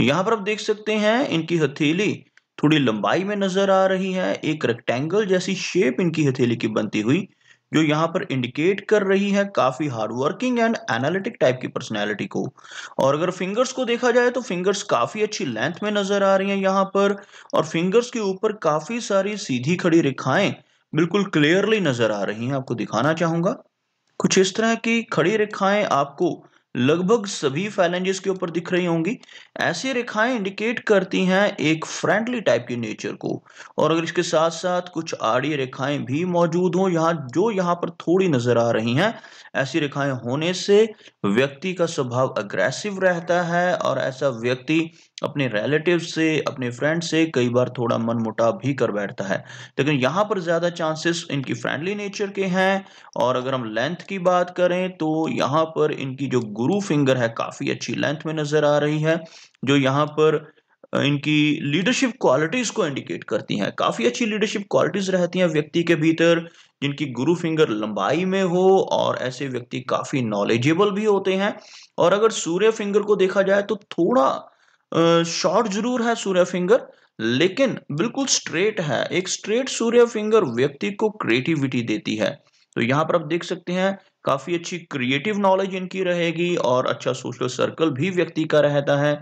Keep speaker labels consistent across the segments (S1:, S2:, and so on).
S1: यहां पर आप देख सकते हैं इनकी हथेली थोड़ी लंबाई में नजर आ रही है एक रेक्टेंगल जैसी शेप इनकी हथेली की बनती हुई जो यहाँ पर इंडिकेट कर रही है काफी हार्डवर्किंग एंड एनालिटिक टाइप की पर्सनैलिटी को और अगर फिंगर्स को देखा जाए तो फिंगर्स काफी अच्छी लेंथ में नजर आ रही हैं यहाँ पर और फिंगर्स के ऊपर काफी सारी सीधी खड़ी रेखाएं बिल्कुल क्लियरली नजर आ रही हैं आपको दिखाना चाहूंगा कुछ इस तरह की खड़ी रेखाएं आपको लगभग सभी फैलेंजेस के ऊपर दिख रही होंगी ऐसी रेखाएं इंडिकेट करती हैं एक फ्रेंडली टाइप की नेचर को और अगर इसके साथ साथ कुछ आड़ी रेखाएं भी मौजूद हों यहाँ जो यहाँ पर थोड़ी नजर आ रही हैं ऐसी रेखाएं होने से व्यक्ति का स्वभाव अग्रेसिव रहता है और ऐसा व्यक्ति अपने रिलेटिव से अपने फ्रेंड से कई बार थोड़ा मन मुटाव भी कर बैठता है लेकिन यहाँ पर ज़्यादा चांसेस इनकी फ्रेंडली नेचर के हैं और अगर हम लेंथ की बात करें तो यहाँ पर इनकी जो गुरु फिंगर है काफ़ी अच्छी लेंथ में नज़र आ रही है जो यहाँ पर इनकी लीडरशिप क्वालिटीज़ को इंडिकेट करती हैं काफ़ी अच्छी लीडरशिप क्वालिटीज़ रहती हैं व्यक्ति के भीतर जिनकी गुरु फिंगर लंबाई में हो और ऐसे व्यक्ति काफ़ी नॉलेजेबल भी होते हैं और अगर सूर्य फिंगर को देखा जाए तो थोड़ा शॉर्ट जरूर है सूर्य फिंगर लेकिन बिल्कुल स्ट्रेट है एक स्ट्रेट सूर्य फिंगर व्यक्ति को क्रिएटिविटी देती है तो यहाँ पर आप देख सकते हैं काफी अच्छी क्रिएटिव नॉलेज इनकी रहेगी और अच्छा सोशल सर्कल भी व्यक्ति का रहता है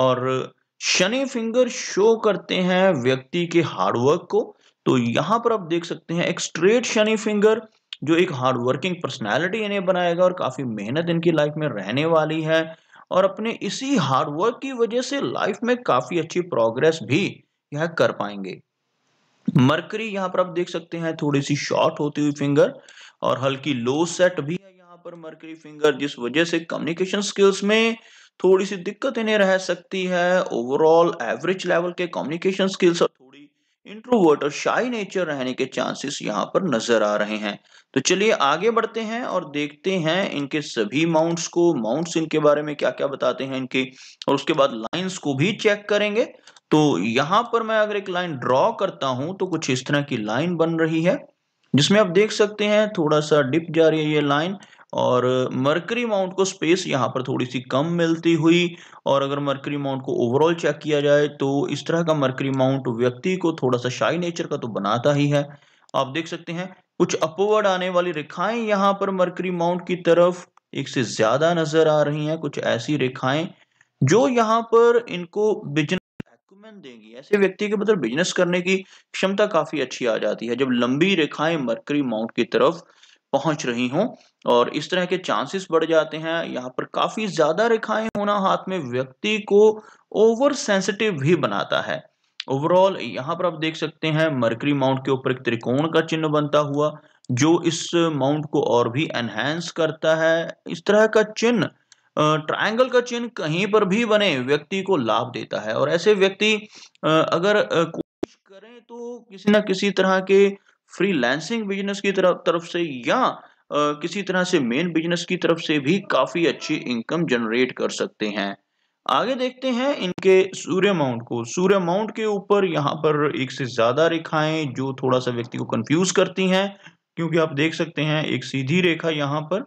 S1: और शनि फिंगर शो करते हैं व्यक्ति के हार्डवर्क को तो यहाँ पर आप देख सकते हैं एक स्ट्रेट शनि फिंगर जो एक हार्डवर्किंग पर्सनैलिटी इन्हें बनाएगा और काफी मेहनत इनकी लाइफ में रहने वाली है और अपने इसी हार्डवर्क की वजह से लाइफ में काफ़ी अच्छी प्रोग्रेस भी यह कर पाएंगे मरकरी यहाँ पर आप देख सकते हैं थोड़ी सी शॉर्ट होती हुई फिंगर और हल्की लो सेट भी है यहाँ पर मरकरी फिंगर जिस वजह से कम्युनिकेशन स्किल्स में थोड़ी सी दिक्कत इन्हें रह सकती है ओवरऑल एवरेज लेवल के कम्युनिकेशन स्किल्स और इंट्रोवर्ट और शाही नेचर रहने के चांसेस यहाँ पर नजर आ रहे हैं तो चलिए आगे बढ़ते हैं और देखते हैं इनके सभी माउंट्स को माउंट्स इनके बारे में क्या क्या बताते हैं इनके और उसके बाद लाइंस को भी चेक करेंगे तो यहाँ पर मैं अगर एक लाइन ड्रॉ करता हूं तो कुछ इस तरह की लाइन बन रही है जिसमें आप देख सकते हैं थोड़ा सा डिप जा रही है ये लाइन और मर्करी माउंट को स्पेस यहाँ पर थोड़ी सी कम मिलती हुई और अगर मर्करी माउंट को ओवरऑल चेक किया जाए तो इस तरह का मर्करी माउंट व्यक्ति को थोड़ा सा शाही नेचर का तो बनाता ही है आप देख सकते हैं कुछ अपवर्ड आने वाली रेखाएं यहाँ पर मर्करी माउंट की तरफ एक से ज्यादा नजर आ रही हैं कुछ ऐसी रेखाएं जो यहाँ पर इनको बिजनेस देंगी ऐसे व्यक्ति के मतलब बिजनेस करने की क्षमता काफी अच्छी आ जाती है जब लंबी रेखाएं मर्करी माउंट की तरफ पहुंच रही हूं और इस तरह के चांसेस बढ़ जाते हैं यहाँ पर काफी ज्यादा रेखाएं होना हाथ में व्यक्ति को ओवर सेंसिटिव भी बनाता है ओवरऑल यहाँ पर आप देख सकते हैं मरकरी माउंट के ऊपर एक त्रिकोण का चिन्ह बनता हुआ जो इस माउंट को और भी एनहेंस करता है इस तरह का चिन्ह ट्रायंगल का चिन्ह कहीं पर भी बने व्यक्ति को लाभ देता है और ऐसे व्यक्ति अगर कोशिश करें तो किसी ना किसी तरह के फ्रीलांसिंग बिजनेस की तरफ तरफ से या आ, किसी तरह से मेन बिजनेस की तरफ से भी काफी अच्छी इनकम जनरेट कर सकते हैं आगे देखते हैं इनके सूर्य माउंट को सूर्य माउंट के ऊपर यहाँ पर एक से ज्यादा रेखाएं जो थोड़ा सा व्यक्ति को कंफ्यूज करती हैं क्योंकि आप देख सकते हैं एक सीधी रेखा यहाँ पर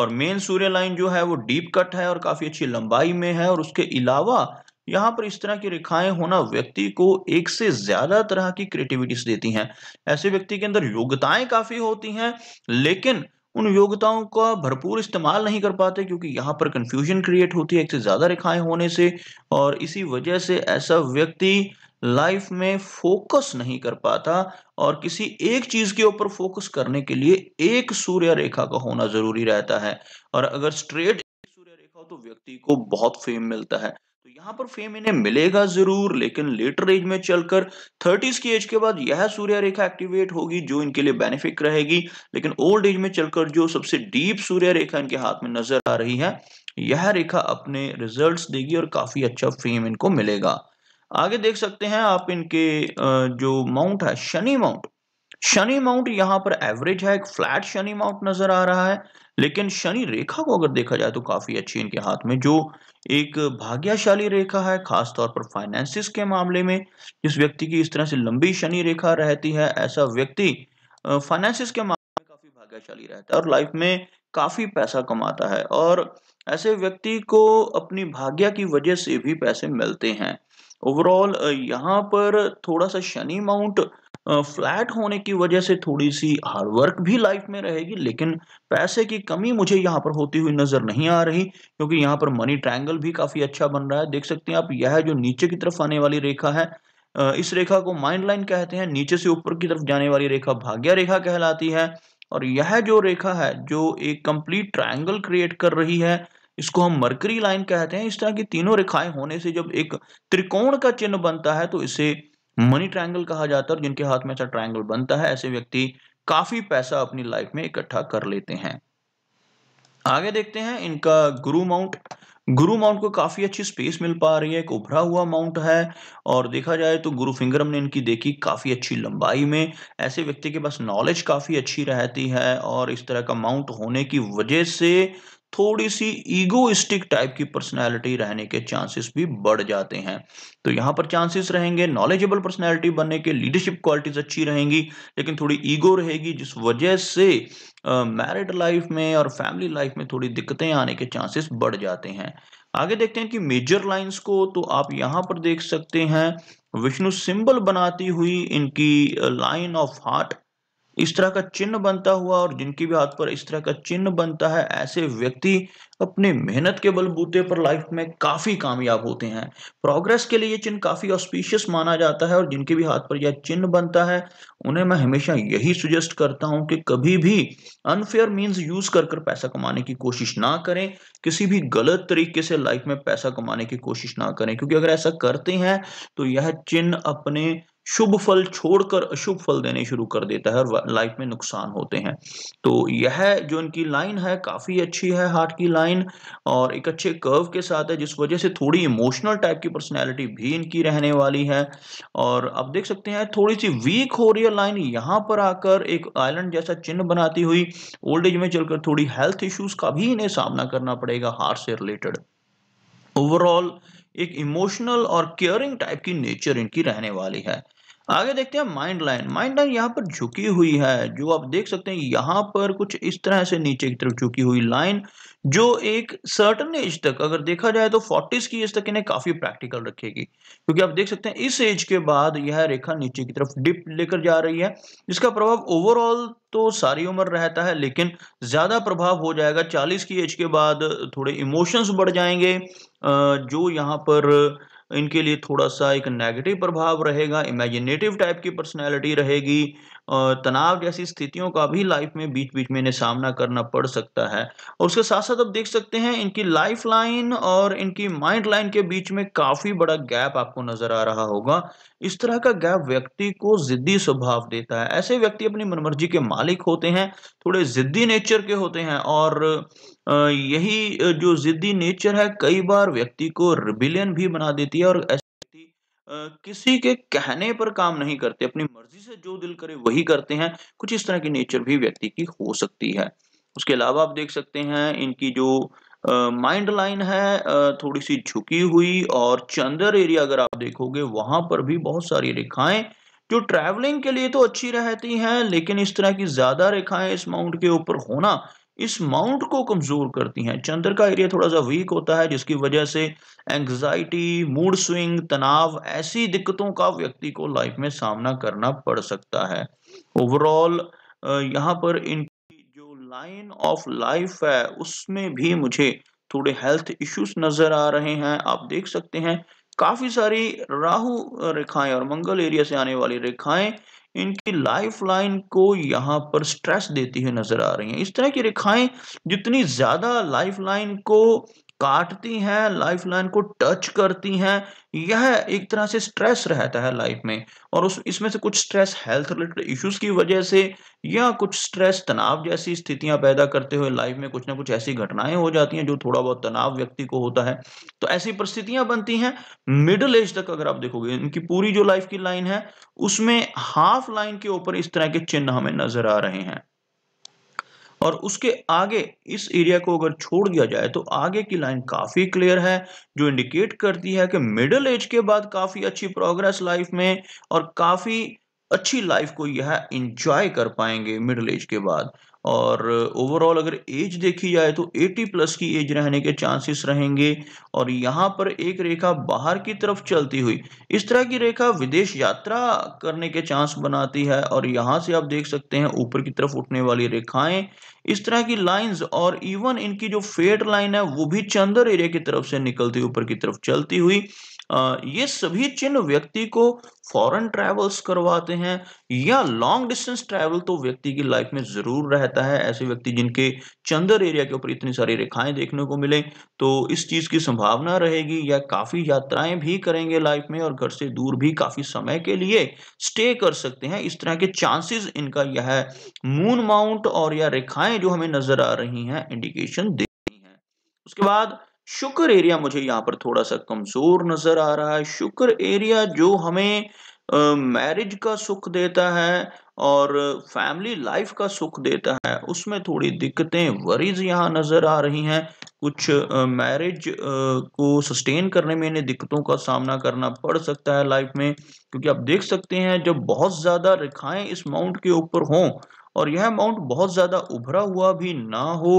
S1: और मेन सूर्य लाइन जो है वो डीप कट है और काफी अच्छी लंबाई में है और उसके अलावा यहाँ पर इस तरह की रेखाएं होना व्यक्ति को एक से ज्यादा तरह की क्रिएटिविटीज देती हैं ऐसे व्यक्ति के अंदर योग्यताएं काफी होती हैं लेकिन उन योग्यताओं का भरपूर इस्तेमाल नहीं कर पाते क्योंकि यहाँ पर कंफ्यूजन क्रिएट होती है एक से ज्यादा रेखाएं होने से और इसी वजह से ऐसा व्यक्ति लाइफ में फोकस नहीं कर पाता और किसी एक चीज के ऊपर फोकस करने के लिए एक सूर्य रेखा का होना जरूरी रहता है और अगर स्ट्रेट सूर्य रेखा हो तो व्यक्ति को बहुत फेम मिलता है यहाँ पर फेम इन्हें मिलेगा जरूर लेकिन लेटर एज में चलकर थर्टीज की एज के बाद यह सूर्य रेखा एक्टिवेट होगी जो इनके लिए बेनिफिट रहेगी लेकिन ओल्ड एज में चलकर जो सबसे डीप सूर्य रेखा इनके हाथ में नजर आ रही है यह रेखा अपने रिजल्ट्स देगी और काफी अच्छा फेम इनको मिलेगा आगे देख सकते हैं आप इनके जो माउंट है शनि माउंट शनि माउंट यहाँ पर एवरेज है एक फ्लैट शनि माउंट नजर आ रहा है लेकिन शनि रेखा को अगर देखा जाए तो काफी अच्छी इनके हाथ में जो एक भाग्यशाली रेखा है खासतौर पर फाइनेंसिस के मामले में जिस व्यक्ति की इस तरह से लंबी शनि रेखा रहती है ऐसा व्यक्ति फाइनेंसिस के मामले में काफी भाग्यशाली रहता है और लाइफ में काफी पैसा कमाता है और ऐसे व्यक्ति को अपनी भाग्य की वजह से भी पैसे मिलते हैं ओवरऑल यहाँ पर थोड़ा सा शनि माउंट फ्लैट होने की वजह से थोड़ी सी हार्ड वर्क भी लाइफ में रहेगी लेकिन पैसे की कमी मुझे यहाँ पर होती हुई नज़र नहीं आ रही क्योंकि यहाँ पर मनी ट्रायंगल भी काफ़ी अच्छा बन रहा है देख सकते हैं आप यह जो नीचे की तरफ आने वाली रेखा है इस रेखा को माइंड लाइन कहते हैं नीचे से ऊपर की तरफ जाने वाली रेखा भाग्य रेखा कहलाती है और यह जो रेखा है जो एक कंप्लीट ट्राइंगल क्रिएट कर रही है इसको हम मरकरी लाइन कहते हैं इस तरह की तीनों रेखाएं होने से जब एक त्रिकोण का चिन्ह बनता है तो इसे मनी ट्रायंगल कहा जाता है और जिनके हाथ में ऐसा ट्रायंगल बनता है ऐसे व्यक्ति काफी पैसा अपनी लाइफ में इकट्ठा कर लेते हैं आगे देखते हैं इनका गुरु माउंट गुरु माउंट को काफी अच्छी स्पेस मिल पा रही है एक उभरा हुआ माउंट है और देखा जाए तो गुरु फिंगर हमने इनकी देखी काफी अच्छी लंबाई में ऐसे व्यक्ति के पास नॉलेज काफी अच्छी रहती है और इस तरह का माउंट होने की वजह से थोड़ी सी ईगोइस्टिक टाइप की पर्सनैलिटी रहने के चांसेस भी बढ़ जाते हैं तो यहाँ पर चांसेस रहेंगे नॉलेजेबल पर्सनैलिटी बनने के लीडरशिप क्वालिटीज अच्छी रहेंगी लेकिन थोड़ी ईगो रहेगी जिस वजह से मैरिड uh, लाइफ में और फैमिली लाइफ में थोड़ी दिक्कतें आने के चांसेस बढ़ जाते हैं आगे देखते हैं कि मेजर लाइंस को तो आप यहाँ पर देख सकते हैं विष्णु सिंबल बनाती हुई इनकी लाइन ऑफ हार्ट इस तरह का चिन्ह बनता हुआ और जिनकी भी हाथ पर इस तरह का चिन्ह बनता है ऐसे व्यक्ति अपने मेहनत के बलबूते पर लाइफ में काफ़ी कामयाब होते हैं प्रोग्रेस के लिए ये चिन्ह काफ़ी ऑस्पिशियस माना जाता है और जिनके भी हाथ पर यह चिन्ह बनता है उन्हें मैं हमेशा यही सुजेस्ट करता हूं कि कभी भी अनफेयर मीन्स यूज़ कर कर पैसा कमाने की कोशिश ना करें किसी भी गलत तरीके से लाइफ में पैसा कमाने की कोशिश ना करें क्योंकि अगर ऐसा करते हैं तो यह चिन्ह अपने शुभ फल छोड़कर अशुभ फल देने शुरू कर देता है और लाइफ में नुकसान होते हैं तो यह जो इनकी लाइन है काफ़ी अच्छी है हार्ट की लाइन और एक अच्छे कर्व के साथ है जिस वजह से थोड़ी इमोशनल टाइप की पर्सनैलिटी भी इनकी रहने वाली है और आप देख सकते हैं थोड़ी सी वीक हो रही है लाइन यहाँ पर आकर एक आइलैंड जैसा चिन्ह बनाती हुई ओल्ड एज में चलकर थोड़ी हेल्थ इश्यूज़ का भी इन्हें सामना करना पड़ेगा हार्ट से रिलेटेड ओवरऑल एक इमोशनल और केयरिंग टाइप की नेचर इनकी रहने वाली है आगे देखते हैं माइंड लाइन माइंड लाइन यहाँ पर झुकी हुई है जो आप देख सकते हैं यहाँ पर कुछ इस तरह से नीचे की तरफ झुकी हुई लाइन जो एक सर्टन एज तक अगर देखा जाए तो फोर्टीज की एज तक इन्हें काफी प्रैक्टिकल रखेगी क्योंकि आप देख सकते हैं इस एज के बाद यह रेखा नीचे की तरफ डिप लेकर जा रही है इसका प्रभाव ओवरऑल तो सारी उम्र रहता है लेकिन ज्यादा प्रभाव हो जाएगा चालीस की एज के बाद थोड़े इमोशंस बढ़ जाएंगे जो यहाँ पर इनके लिए थोड़ा सा एक नेगेटिव प्रभाव रहेगा इमेजिनेटिव टाइप की पर्सनैलिटी रहेगी तनाव जैसी स्थितियों का भी लाइफ में बीच बीच में इन्हें सामना करना पड़ सकता है और उसके साथ साथ आप देख सकते हैं इनकी लाइफ लाइन और इनकी माइंड लाइन के बीच में काफ़ी बड़ा गैप आपको नज़र आ रहा होगा इस तरह का गैप व्यक्ति को ज़िद्दी स्वभाव देता है ऐसे व्यक्ति अपनी मनमर्जी के मालिक होते हैं थोड़े ज़िद्दी नेचर के होते हैं और यही जो ज़िद्दी नेचर है कई बार व्यक्ति को रिबिलियन भी बना देती है और किसी के कहने पर काम नहीं करते अपनी मर्जी से जो दिल करे वही करते हैं कुछ इस तरह की नेचर भी व्यक्ति की हो सकती है उसके अलावा आप देख सकते हैं इनकी जो माइंड uh, लाइन है uh, थोड़ी सी झुकी हुई और चंदर एरिया अगर आप देखोगे वहां पर भी बहुत सारी रेखाएं जो ट्रैवलिंग के लिए तो अच्छी रहती हैं लेकिन इस तरह की ज्यादा रेखाएं इस माउंट के ऊपर होना इस माउंट को कमज़ोर करती हैं चंद्र का एरिया थोड़ा सा वीक होता है जिसकी वजह से एंग्जाइटी मूड स्विंग तनाव ऐसी दिक्कतों का व्यक्ति को लाइफ में सामना करना पड़ सकता है ओवरऑल यहाँ पर इनकी जो लाइन ऑफ लाइफ है उसमें भी मुझे थोड़े हेल्थ इश्यूज नज़र आ रहे हैं आप देख सकते हैं काफ़ी सारी राहु रेखाएं और मंगल एरिया से आने वाली रेखाएं इनकी लाइफ लाइन को यहाँ पर स्ट्रेस देती हुई नजर आ रही हैं इस तरह की रेखाएं जितनी ज्यादा लाइफ लाइन को काटती हैं लाइन को टच करती हैं यह एक तरह से स्ट्रेस रहता है लाइफ में और उस इसमें से कुछ स्ट्रेस हेल्थ रिलेटेड इश्यूज की वजह से या कुछ स्ट्रेस तनाव जैसी स्थितियां पैदा करते हुए लाइफ में कुछ ना कुछ ऐसी घटनाएं हो जाती हैं जो थोड़ा बहुत तनाव व्यक्ति को होता है तो ऐसी परिस्थितियां बनती हैं मिडिल एज तक अगर आप देखोगे इनकी पूरी जो लाइफ की लाइन है उसमें हाफ लाइन के ऊपर इस तरह के चिन्ह हमें नजर आ रहे हैं और उसके आगे इस एरिया को अगर छोड़ दिया जाए तो आगे की लाइन काफ़ी क्लियर है जो इंडिकेट करती है कि मिडिल एज के बाद काफ़ी अच्छी प्रोग्रेस लाइफ में और काफ़ी अच्छी लाइफ को यह इंजॉय कर पाएंगे मिडिल एज के बाद और ओवरऑल अगर एज देखी जाए तो 80 प्लस की एज रहने के चांसेस रहेंगे और यहाँ पर एक रेखा बाहर की तरफ चलती हुई इस तरह की रेखा विदेश यात्रा करने के चांस बनाती है और यहाँ से आप देख सकते हैं ऊपर की तरफ उठने वाली रेखाएं इस तरह की लाइंस और इवन इनकी जो फेड लाइन है वो भी चंद्र एरिया की तरफ से निकलती ऊपर की तरफ चलती हुई ये सभी चिन्ह व्यक्ति को फॉरेन ट्रेवल्स करवाते हैं या लॉन्ग डिस्टेंस ट्रेवल तो व्यक्ति की लाइफ में ज़रूर रहता है ऐसे व्यक्ति जिनके चंदर एरिया के ऊपर इतनी सारी रेखाएं देखने को मिले तो इस चीज़ की संभावना रहेगी या काफ़ी यात्राएं भी करेंगे लाइफ में और घर से दूर भी काफ़ी समय के लिए स्टे कर सकते हैं इस तरह के चांसेस इनका यह मून माउंट और या रेखाएं जो हमें नज़र आ रही हैं इंडिकेशन दे रही है उसके बाद शुक्र एरिया मुझे यहाँ पर थोड़ा सा कमजोर नजर आ रहा है शुक्र एरिया जो हमें मैरिज का सुख देता है और फैमिली लाइफ का सुख देता है उसमें थोड़ी दिक्कतें वरीज यहाँ नज़र आ रही हैं कुछ मैरिज को सस्टेन करने में इन्हें दिक्कतों का सामना करना पड़ सकता है लाइफ में क्योंकि आप देख सकते हैं जब बहुत ज़्यादा रेखाएं इस माउंट के ऊपर हों और यह माउंट बहुत ज़्यादा उभरा हुआ भी ना हो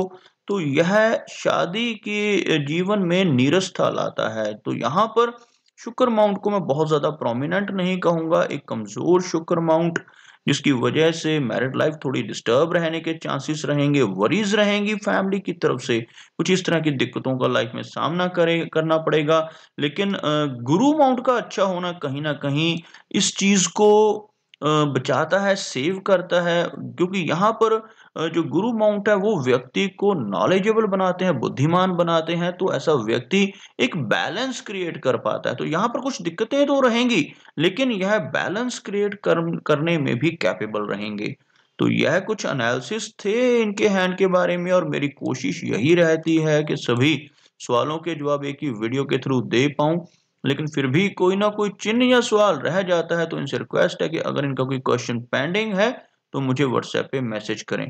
S1: तो यह शादी के जीवन में निरस्था लाता है तो यहाँ पर शुक्र माउंट को मैं बहुत ज़्यादा प्रोमिनेंट नहीं कहूंगा एक कमज़ोर शुक्र माउंट जिसकी वजह से मैरिड लाइफ थोड़ी डिस्टर्ब रहने के चांसेस रहेंगे वरीज रहेंगी फैमिली की तरफ से कुछ इस तरह की दिक्कतों का लाइफ में सामना करे करना पड़ेगा लेकिन गुरु माउंट का अच्छा होना कहीं ना कहीं इस चीज़ को बचाता है सेव करता है क्योंकि यहाँ पर जो गुरु माउंट है वो व्यक्ति को नॉलेजेबल बनाते हैं बुद्धिमान बनाते हैं तो ऐसा व्यक्ति एक बैलेंस क्रिएट कर पाता है तो यहाँ पर कुछ दिक्कतें तो रहेंगी लेकिन यह बैलेंस क्रिएट कर, करने में भी कैपेबल रहेंगे तो यह कुछ एनालिसिस थे इनके हैंड के बारे में और मेरी कोशिश यही रहती है कि सभी सवालों के जवाब एक ही वीडियो के थ्रू दे पाऊं लेकिन फिर भी कोई ना कोई चिन्ह या सवाल रह जाता है तो इनसे रिक्वेस्ट है कि अगर इनका कोई क्वेश्चन पेंडिंग है तो मुझे व्हाट्सएप पे मैसेज करें